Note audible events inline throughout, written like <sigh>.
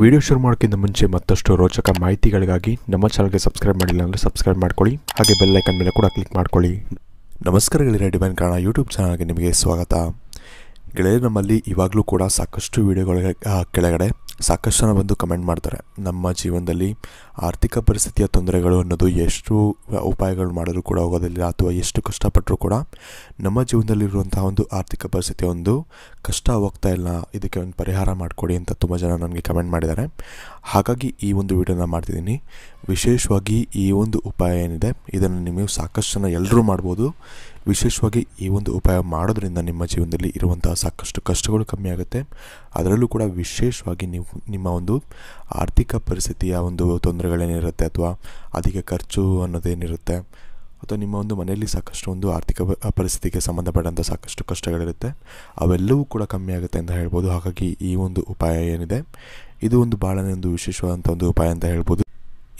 video ಶುರು ಮಾಡೋಕ್ಕಿಂತ ಮುಂಚೆ ಮತ್ತಷ್ಟು ರೋಚಕ ಮಾಹಿತಿಗಳಿಗಾಗಿ ನಮ್ಮ ಚಾನಲ್ಗೆ ಸಬ್ಸ್ಕ್ರೈಬ್ ಮಾಡಿಲ್ಲ ಅಂದರೆ ಸಬ್ಸ್ಕ್ರೈಬ್ ಮಾಡ್ಕೊಳ್ಳಿ ಹಾಗೆ ಬೆಲ್ಲೈಕನ್ ಮೇಲೆ ಕೂಡ ಕ್ಲಿಕ್ ಮಾಡ್ಕೊಳ್ಳಿ ನಮಸ್ಕಾರಗಳು ರೆಡಿಮ್ಯಾನ್ ಕಾರಣ ಯೂಟ್ಯೂಬ್ ಚಾನಲ್ಗೆ ನಿಮಗೆ ಸ್ವಾಗತ ಗೆಳೆಯರು ನಮ್ಮಲ್ಲಿ ಇವಾಗಲೂ ಕೂಡ ಸಾಕಷ್ಟು ವಿಡಿಯೋಗಳ ಕೆಳಗಡೆ ಸಾಕಷ್ಟು ಜನ ಬಂದು ಕಮೆಂಟ್ ಮಾಡ್ತಾರೆ ನಮ್ಮ ಜೀವನದಲ್ಲಿ ಆರ್ಥಿಕ ಪರಿಸ್ಥಿತಿಯ ತೊಂದರೆಗಳು ಅನ್ನೋದು ಎಷ್ಟು ಉಪಾಯಗಳು ಮಾಡಿದ್ರು ಕೂಡ ಹೋಗೋದಿಲ್ಲ ಅಥವಾ ಎಷ್ಟು ಕಷ್ಟಪಟ್ಟರೂ ಕೂಡ ನಮ್ಮ ಜೀವನದಲ್ಲಿರುವಂತಹ ಒಂದು ಆರ್ಥಿಕ ಪರಿಸ್ಥಿತಿ ಒಂದು ಕಷ್ಟ ಹೋಗ್ತಾ ಇಲ್ಲ ಇದಕ್ಕೆ ಒಂದು ಪರಿಹಾರ ಮಾಡಿಕೊಡಿ ಅಂತ ತುಂಬ ಜನ ನನಗೆ ಕಮೆಂಟ್ ಮಾಡಿದ್ದಾರೆ ಹಾಗಾಗಿ ಈ ಒಂದು ವಿಡಿಯೋನ ಮಾಡ್ತಿದ್ದೀನಿ ವಿಶೇಷವಾಗಿ ಈ ಒಂದು ಉಪಾಯ ಏನಿದೆ ಇದನ್ನು ನೀವು ಸಾಕಷ್ಟು ಜನ ಎಲ್ಲರೂ ಮಾಡ್ಬೋದು ವಿಶೇಷವಾಗಿ ಈ ಒಂದು ಉಪಾಯ ಮಾಡೋದರಿಂದ ನಿಮ್ಮ ಜೀವನದಲ್ಲಿ ಇರುವಂತಹ ಸಾಕಷ್ಟು ಕಷ್ಟಗಳು ಕಮ್ಮಿ ಆಗುತ್ತೆ ಅದರಲ್ಲೂ ಕೂಡ ವಿಶೇಷವಾಗಿ ನೀವು ನಿಮ್ಮ ಒಂದು ಆರ್ಥಿಕ ಪರಿಸ್ಥಿತಿಯ ಒಂದು ತೊಂದರೆಗಳೇನಿರುತ್ತೆ ಅಥವಾ ಅಧಿಕ ಖರ್ಚು ಅನ್ನೋದೇನಿರುತ್ತೆ ಅಥವಾ ನಿಮ್ಮ ಒಂದು ಮನೆಯಲ್ಲಿ ಸಾಕಷ್ಟು ಒಂದು ಆರ್ಥಿಕ ಪರಿಸ್ಥಿತಿಗೆ ಸಂಬಂಧಪಟ್ಟಂಥ ಸಾಕಷ್ಟು ಕಷ್ಟಗಳಿರುತ್ತೆ ಅವೆಲ್ಲವೂ ಕೂಡ ಕಮ್ಮಿ ಆಗುತ್ತೆ ಅಂತ ಹೇಳ್ಬೋದು ಹಾಗಾಗಿ ಈ ಒಂದು ಉಪಾಯ ಏನಿದೆ ಇದು ಒಂದು ಭಾಳನೇ ಒಂದು ವಿಶೇಷವಾದಂಥ ಒಂದು ಉಪಾಯ ಅಂತ ಹೇಳ್ಬೋದು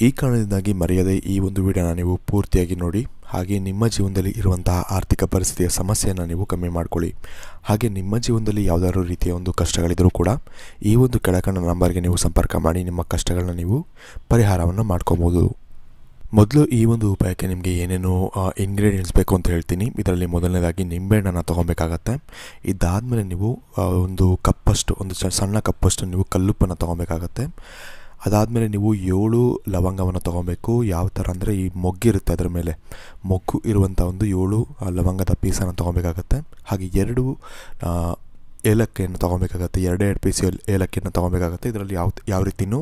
ಈ ಕಾರಣದಿಂದಾಗಿ ಮರೆಯದೆ ಈ ಒಂದು ವಿಡಿಯೋನ ನೀವು ಪೂರ್ತಿಯಾಗಿ ನೋಡಿ ಹಾಗೆ ನಿಮ್ಮ ಜೀವನದಲ್ಲಿ ಇರುವಂತಹ ಆರ್ಥಿಕ ಪರಿಸ್ಥಿತಿಯ ಸಮಸ್ಯೆಯನ್ನು ನೀವು ಕಮ್ಮಿ ಮಾಡಿಕೊಳ್ಳಿ ಹಾಗೆ ನಿಮ್ಮ ಜೀವನದಲ್ಲಿ ಯಾವುದಾದ್ರು ರೀತಿಯ ಒಂದು ಕಷ್ಟಗಳಿದ್ದರೂ ಕೂಡ ಈ ಒಂದು ಕೆಳಕಂಡ ನಂಬರ್ಗೆ ನೀವು ಸಂಪರ್ಕ ಮಾಡಿ ನಿಮ್ಮ ಕಷ್ಟಗಳನ್ನ ನೀವು ಪರಿಹಾರವನ್ನು ಮಾಡ್ಕೊಬೋದು ಮೊದಲು ಈ ಒಂದು ಉಪಾಯಕ್ಕೆ ನಿಮಗೆ ಏನೇನು ಇಂಗ್ರೀಡಿಯೆಂಟ್ಸ್ ಬೇಕು ಅಂತ ಹೇಳ್ತೀನಿ ಇದರಲ್ಲಿ ಮೊದಲನೇದಾಗಿ ನಿಂಬೆಹಣ್ಣನ್ನು ತೊಗೊಬೇಕಾಗತ್ತೆ ಇದಾದಮೇಲೆ ನೀವು ಒಂದು ಕಪ್ಪಷ್ಟು ಒಂದು ಸಣ್ಣ ಕಪ್ಪಷ್ಟು ನೀವು ಕಲ್ಲುಪ್ಪನ್ನು ತೊಗೊಬೇಕಾಗತ್ತೆ ಅದಾದಮೇಲೆ ನೀವು ಏಳು ಲವಂಗವನ್ನು ತೊಗೊಬೇಕು ಯಾವ ಥರ ಅಂದರೆ ಈ ಮೊಗ್ಗಿರುತ್ತೆ ಅದರ ಮೇಲೆ ಮೊಗ್ಗು ಇರುವಂಥ ಒಂದು ಏಳು ಲವಂಗದ ಪೀಸನ್ನು ತೊಗೊಬೇಕಾಗತ್ತೆ ಹಾಗೆ ಎರಡು ಏಲಕ್ಕಿಯನ್ನು ತೊಗೊಬೇಕಾಗತ್ತೆ ಎರಡೇ ಎರಡು ಪೀಸ್ ಏಲಕ್ಕಿಯನ್ನು ತೊಗೊಬೇಕಾಗತ್ತೆ ಇದರಲ್ಲಿ ಯಾವ ಯಾವ ರೀತಿಯೂ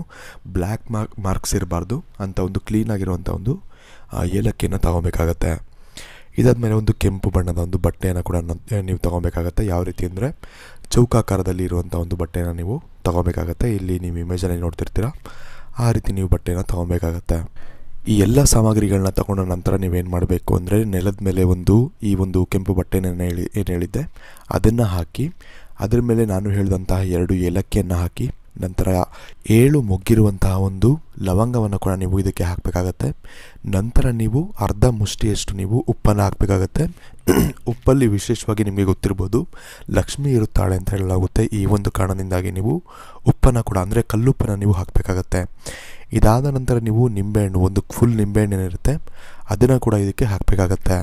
ಬ್ಲ್ಯಾಕ್ ಮಾರ್ಕ್ ಮಾರ್ಕ್ಸ್ ಇರಬಾರ್ದು ಅಂತ ಒಂದು ಕ್ಲೀನಾಗಿರುವಂಥ ಒಂದು ಏಲಕ್ಕಿಯನ್ನು ತೊಗೊಬೇಕಾಗತ್ತೆ ಇದಾದಮೇಲೆ ಒಂದು ಕೆಂಪು ಬಣ್ಣದ ಒಂದು ಬಟ್ಟೆಯನ್ನು ಕೂಡ ನೀವು ತೊಗೊಬೇಕಾಗತ್ತೆ ಯಾವ ರೀತಿ ಅಂದರೆ ಚೌಕಾಕಾರದಲ್ಲಿ ಇರುವಂಥ ಒಂದು ಬಟ್ಟೆಯನ್ನು ನೀವು ತೊಗೊಬೇಕಾಗತ್ತೆ ಇಲ್ಲಿ ನೀವು ಇಮೇಜಲ್ಲಿ ನೋಡ್ತಿರ್ತೀರ ಆ ರೀತಿ ನೀವು ಬಟ್ಟೆಯನ್ನು ತೊಗೊಬೇಕಾಗತ್ತೆ ಈ ಎಲ್ಲ ಸಾಮಗ್ರಿಗಳನ್ನ ತಗೊಂಡ ನಂತರ ನೀವೇನು ಮಾಡಬೇಕು ಅಂದರೆ ನೆಲದ ಮೇಲೆ ಒಂದು ಈ ಒಂದು ಕೆಂಪು ಬಟ್ಟೆಯನ್ನು ಹೇಳಿ ಏನು ಹೇಳಿದ್ದೆ ಅದನ್ನು ಹಾಕಿ ಅದರ ಮೇಲೆ ನಾನು ಹೇಳಿದಂತಹ ಎರಡು ಏಲಕ್ಕಿಯನ್ನು ಹಾಕಿ ನಂತರ ಏಳು ಮೊಗ್ಗಿರುವಂತಹ ಒಂದು ಲವಂಗವನ್ನು ಕೂಡ ನೀವು ಇದಕ್ಕೆ ಹಾಕಬೇಕಾಗತ್ತೆ ನಂತರ ನೀವು ಅರ್ಧ ಮುಷ್ಟಿಯಷ್ಟು ನೀವು ಉಪ್ಪನ್ನು ಹಾಕಬೇಕಾಗತ್ತೆ <clears throat> ಉಪ್ಪಲ್ಲಿ ವಿಶೇಷವಾಗಿ ನಿಮಗೆ ಗೊತ್ತಿರ್ಬೋದು ಲಕ್ಷ್ಮಿ ಇರುತ್ತಾಳೆ ಅಂತ ಹೇಳಲಾಗುತ್ತೆ ಈ ಒಂದು ಕಾರಣದಿಂದಾಗಿ ನೀವು ಉಪ್ಪನ್ನು ಕೂಡ ಅಂದರೆ ಕಲ್ಲುಪ್ಪನ್ನು ನೀವು ಹಾಕಬೇಕಾಗತ್ತೆ ಇದಾದ ನಂತರ ನೀವು ನಿಂಬೆಹಣ್ಣು ಒಂದು ಫುಲ್ ನಿಂಬೆಹಣ್ಣು ಏನಿರುತ್ತೆ ಅದನ್ನು ಕೂಡ ಇದಕ್ಕೆ ಹಾಕಬೇಕಾಗತ್ತೆ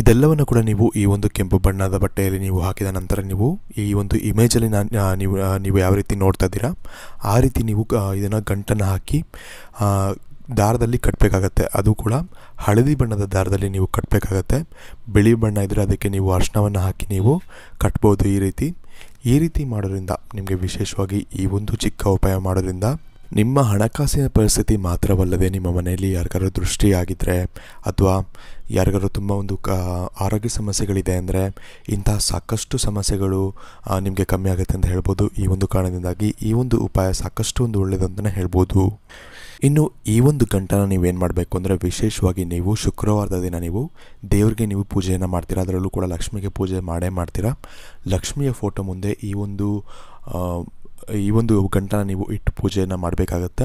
ಇದೆಲ್ಲವನ್ನು ಕೂಡ ನೀವು ಈ ಒಂದು ಕೆಂಪು ಬಣ್ಣದ ಬಟ್ಟೆಯಲ್ಲಿ ನೀವು ಹಾಕಿದ ನಂತರ ನೀವು ಈ ಒಂದು ಇಮೇಜಲ್ಲಿ ನಾನು ನೀವು ನೀವು ಯಾವ ರೀತಿ ನೋಡ್ತಾ ಇದ್ದೀರಾ ಆ ರೀತಿ ನೀವು ಇದನ್ನು ಗಂಟನ್ನು ಹಾಕಿ ದಾರದಲ್ಲಿ ಕಟ್ಟಬೇಕಾಗತ್ತೆ ಅದು ಕೂಡ ಹಳದಿ ಬಣ್ಣದ ದಾರದಲ್ಲಿ ನೀವು ಕಟ್ಟಬೇಕಾಗತ್ತೆ ಬಿಳಿ ಬಣ್ಣ ಇದ್ದರೆ ಅದಕ್ಕೆ ನೀವು ಅರ್ಶನವನ್ನು ಹಾಕಿ ನೀವು ಕಟ್ಬೋದು ಈ ರೀತಿ ಈ ರೀತಿ ಮಾಡೋದ್ರಿಂದ ನಿಮಗೆ ವಿಶೇಷವಾಗಿ ಈ ಒಂದು ಚಿಕ್ಕ ಉಪಾಯ ಮಾಡೋದ್ರಿಂದ ನಿಮ್ಮ ಹಣಕಾಸಿನ ಪರಿಸ್ಥಿತಿ ಮಾತ್ರವಲ್ಲದೆ ನಿಮ್ಮ ಮನೆಯಲ್ಲಿ ಯಾರಿಗಾರು ದೃಷ್ಟಿಯಾಗಿದ್ದರೆ ಅಥವಾ ಯಾರಿಗಾರು ತುಂಬ ಒಂದು ಕ ಆರೋಗ್ಯ ಸಮಸ್ಯೆಗಳಿದೆ ಅಂದರೆ ಇಂತಹ ಸಾಕಷ್ಟು ಸಮಸ್ಯೆಗಳು ನಿಮಗೆ ಕಮ್ಮಿ ಆಗುತ್ತೆ ಅಂತ ಹೇಳ್ಬೋದು ಈ ಒಂದು ಕಾರಣದಿಂದಾಗಿ ಈ ಒಂದು ಉಪಾಯ ಸಾಕಷ್ಟು ಒಂದು ಒಳ್ಳೆಯದಂತಲೇ ಹೇಳ್ಬೋದು ಇನ್ನು ಈ ಒಂದು ಗಂಟನ ನೀವೇನು ಮಾಡಬೇಕು ಅಂದರೆ ವಿಶೇಷವಾಗಿ ನೀವು ಶುಕ್ರವಾರದ ದಿನ ನೀವು ದೇವರಿಗೆ ನೀವು ಪೂಜೆಯನ್ನು ಮಾಡ್ತೀರಾ ಅದರಲ್ಲೂ ಕೂಡ ಲಕ್ಷ್ಮಿಗೆ ಪೂಜೆ ಮಾಡೇ ಮಾಡ್ತೀರಾ ಲಕ್ಷ್ಮಿಯ ಫೋಟೋ ಮುಂದೆ ಈ ಒಂದು ಈ ಒಂದು ಗಂಟನ ನೀವು ಇಟ್ಟು ಪೂಜೆಯನ್ನು ಮಾಡಬೇಕಾಗತ್ತೆ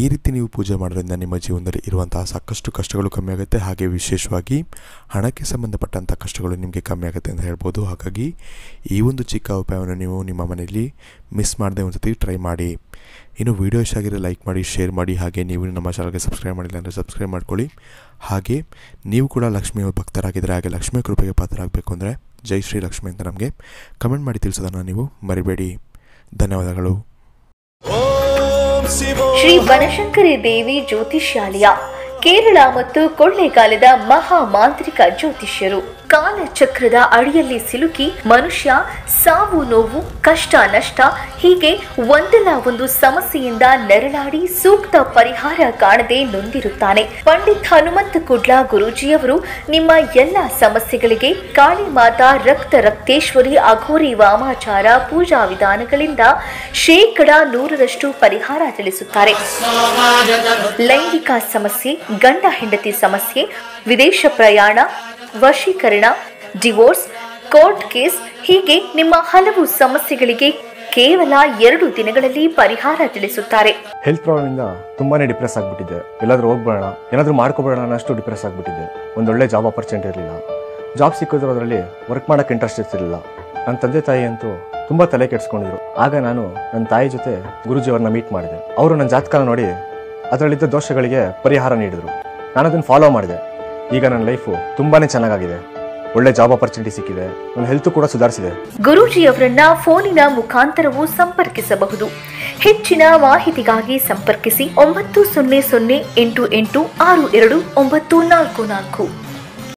ಈ ರೀತಿ ನೀವು ಪೂಜೆ ಮಾಡೋದ್ರಿಂದ ನಿಮ್ಮ ಜೀವನದಲ್ಲಿ ಇರುವಂತಹ ಸಾಕಷ್ಟು ಕಷ್ಟಗಳು ಕಮ್ಮಿ ಆಗುತ್ತೆ ಹಾಗೆ ವಿಶೇಷವಾಗಿ ಹಣಕ್ಕೆ ಸಂಬಂಧಪಟ್ಟಂಥ ಕಷ್ಟಗಳು ನಿಮಗೆ ಕಮ್ಮಿ ಆಗುತ್ತೆ ಅಂತ ಹೇಳ್ಬೋದು ಹಾಗಾಗಿ ಈ ಒಂದು ಚಿಕ್ಕ ಉಪಾಯವನ್ನು ನೀವು ನಿಮ್ಮ ಮನೆಯಲ್ಲಿ ಮಿಸ್ ಮಾಡದೆ ಒಂದು ಟ್ರೈ ಮಾಡಿ ಇನ್ನು ವೀಡಿಯೋ ಇಷ್ಟ ಲೈಕ್ ಮಾಡಿ ಶೇರ್ ಮಾಡಿ ಹಾಗೆ ನೀವು ನಮ್ಮ ಚಾನಲ್ಗೆ ಸಬ್ಸ್ಕ್ರೈಬ್ ಮಾಡಿಲ್ಲ ಅಂದರೆ ಸಬ್ಸ್ಕ್ರೈಬ್ ಮಾಡ್ಕೊಳ್ಳಿ ಹಾಗೆ ನೀವು ಕೂಡ ಲಕ್ಷ್ಮಿಯ ಭಕ್ತರಾಗಿದ್ದರೆ ಹಾಗೆ ಲಕ್ಷ್ಮಿಯ ಕೃಪೆಗೆ ಪಾತ್ರರಾಗಬೇಕು ಅಂದರೆ ಜೈ ಶ್ರೀ ಲಕ್ಷ್ಮಿ ಅಂತ ನಮಗೆ ಕಮೆಂಟ್ ಮಾಡಿ ತಿಳಿಸೋದನ್ನು ನೀವು ಮರಿಬೇಡಿ ಧನ್ಯವಾದಗಳು ಶ್ರೀ ಬನಶಂಕರಿ ದೇವಿ ಜ್ಯೋತಿಷ್ಯಾಲಯ ಕೇರಳ ಮತ್ತು ಕೊಳ್ಳೇಗಾಲದ ಮಹಾ ಮಾಂತ್ರಿಕ ಜ್ಯೋತಿಷ್ಯರು ಕಾಲಚಕ್ರದ ಅಡಿಯಲ್ಲಿ ಸಿಲುಕಿ ಮನುಷ್ಯ ಸಾವು ನೋವು ಕಷ್ಟ ನಷ್ಟ ಹೀಗೆ ಒಂದಲ್ಲ ಒಂದು ಸಮಸ್ಯೆಯಿಂದ ನೆರಳಾಡಿ ಸೂಕ್ತ ಪರಿಹಾರ ಕಾಣದೆ ನೊಂದಿರುತ್ತಾನೆ ಪಂಡಿತ್ ಹನುಮಂತ ಕುಡ್ಲಾ ಗುರೂಜಿಯವರು ನಿಮ್ಮ ಎಲ್ಲ ಸಮಸ್ಯೆಗಳಿಗೆ ಕಾಳಿ ಮಾತಾ ರಕ್ತ ರಕ್ತೇಶ್ವರಿ ಅಘೋರಿ ವಾಮಾಚಾರ ಪೂಜಾ ವಿಧಾನಗಳಿಂದ ಶೇಕಡ ನೂರರಷ್ಟು ಪರಿಹಾರ ತಿಳಿಸುತ್ತಾರೆ ಲೈಂಗಿಕ ಸಮಸ್ಯೆ ಗಂಡ ಹೆಂಡತಿ ಸಮಸ್ಯೆ ವಿದೇಶ ಪ್ರಯಾಣ ವಶೀಕರಣ ಡಿವೋರ್ಸ್ ಕೋರ್ಟ್ ಕೇಸ್ ಹೀಗೆ ನಿಮ್ಮ ಹಲವು ಸಮಸ್ಯೆಗಳಿಗೆ ಕೇವಲ ಎರಡು ದಿನಗಳಲ್ಲಿ ಪರಿಹಾರ ತಿಳಿಸುತ್ತಾರೆ ಹೆಲ್ತ್ ಪ್ರಾಬ್ಲಮ್ ಇಂದ ತುಂಬಾನೇ ಡಿಪ್ರೆಸ್ ಆಗ್ಬಿಟ್ಟಿದೆ ಎಲ್ಲಾದ್ರೂ ಹೋಗ್ಬೇಡ ಏನಾದ್ರೂ ಮಾಡ್ಕೋಬೇಡ ಅನ್ನಷ್ಟು ಡಿಪ್ರೆಸ್ ಆಗ್ಬಿಟ್ಟಿದೆ ಒಂದೊಳ್ಳೆ ಜಾಬ್ ಅಪರ್ಚುನಿಟಿ ಇರಲಿಲ್ಲ ಜಾಬ್ ಸಿಕ್ಕಿದ್ರು ಅದರಲ್ಲಿ ವರ್ಕ್ ಮಾಡಕ್ ಇಂಟ್ರೆಸ್ಟ್ ಇರ್ತಿರ್ಲಿಲ್ಲ ನನ್ನ ತಂದೆ ತಾಯಿ ಅಂತೂ ತುಂಬಾ ತಲೆ ಕೆಡಿಸ್ಕೊಂಡಿದ್ರು ಆಗ ನಾನು ನನ್ನ ತಾಯಿ ಜೊತೆ ಗುರುಜಿ ಮೀಟ್ ಮಾಡಿದೆ ಅವರು ನನ್ನ ಜಾತಕ ನೋಡಿ ಅದರಲ್ಲಿದ್ದ ದೋಷಗಳಿಗೆ ಪರಿಹಾರ ನೀಡಿದ್ರು ನಾನು ಅದನ್ನ ಫಾಲೋ ಮಾಡಿದೆ ಈಗ ನನ್ನ ಲೈಫು ತುಂಬಾನೇ ಚೆನ್ನಾಗಿದೆ ಒಳ್ಳೆ ಜಾಬ್ ಆಪರ್ಚುನಿಟಿ ಸಿಕ್ಕಿದೆ ನನ್ನ ಹೆಲ್ತ್ ಕೂಡ ಸುಧಾರಿಸಿದೆ ಗುರುಜಿ ಅವರನ್ನ ಫೋನಿನ ಮುಖಾಂತರವೂ ಸಂಪರ್ಕಿಸಬಹುದು ಹೆಚ್ಚಿನ ಮಾಹಿತಿಗಾಗಿ ಸಂಪರ್ಕಿಸಿ ಒಂಬತ್ತು ಸೊನ್ನೆ ಸೊನ್ನೆ ಎಂಟು ಎಂಟು ಆರು ಎರಡು ಒಂಬತ್ತು ನಾಲ್ಕು ನಾಲ್ಕು